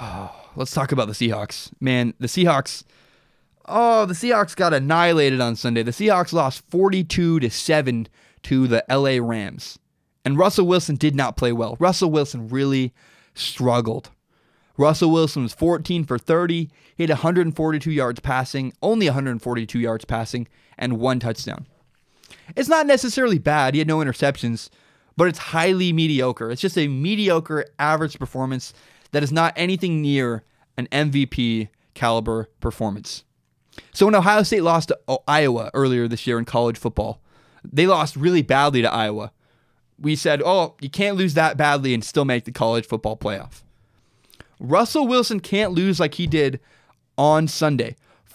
Oh, let's talk about the Seahawks. Man, the Seahawks. Oh, the Seahawks got annihilated on Sunday. The Seahawks lost 42 to 7 to the LA Rams. And Russell Wilson did not play well. Russell Wilson really struggled. Russell Wilson was 14 for 30. He had 142 yards passing, only 142 yards passing, and one touchdown. It's not necessarily bad. He had no interceptions, but it's highly mediocre. It's just a mediocre average performance that is not anything near an MVP caliber performance. So when Ohio State lost to Iowa earlier this year in college football, they lost really badly to Iowa. We said, oh, you can't lose that badly and still make the college football playoff. Russell Wilson can't lose like he did on Sunday,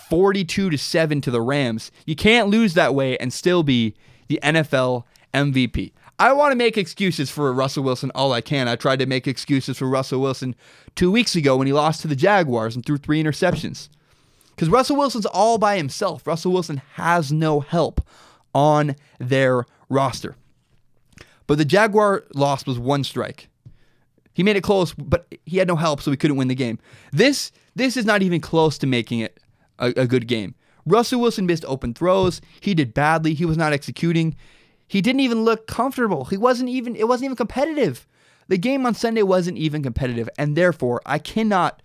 42 to 7 to the Rams. You can't lose that way and still be the NFL MVP. I want to make excuses for Russell Wilson all I can. I tried to make excuses for Russell Wilson two weeks ago when he lost to the Jaguars and threw three interceptions. Because Russell Wilson's all by himself. Russell Wilson has no help on their roster. But the Jaguar loss was one strike. He made it close, but he had no help, so he couldn't win the game. This this is not even close to making it a, a good game. Russell Wilson missed open throws. He did badly. He was not executing. He didn't even look comfortable. He wasn't even it wasn't even competitive. The game on Sunday wasn't even competitive and therefore I cannot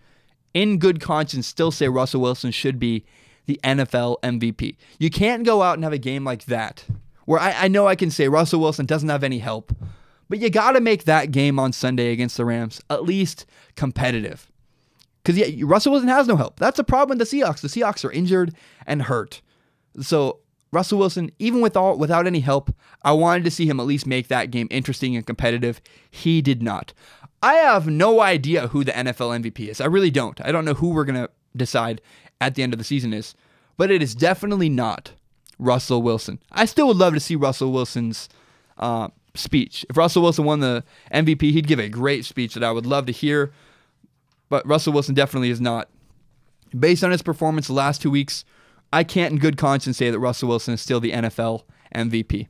in good conscience still say Russell Wilson should be the NFL MVP. You can't go out and have a game like that where I, I know I can say Russell Wilson doesn't have any help, but you got to make that game on Sunday against the Rams at least competitive. Because yeah, Russell Wilson has no help. That's a problem with the Seahawks. The Seahawks are injured and hurt. So Russell Wilson, even with all without any help, I wanted to see him at least make that game interesting and competitive. He did not. I have no idea who the NFL MVP is. I really don't. I don't know who we're gonna decide at the end of the season is, but it is definitely not Russell Wilson. I still would love to see Russell Wilson's uh, speech. If Russell Wilson won the MVP, he'd give a great speech that I would love to hear. But Russell Wilson definitely is not. Based on his performance the last two weeks, I can't in good conscience say that Russell Wilson is still the NFL MVP.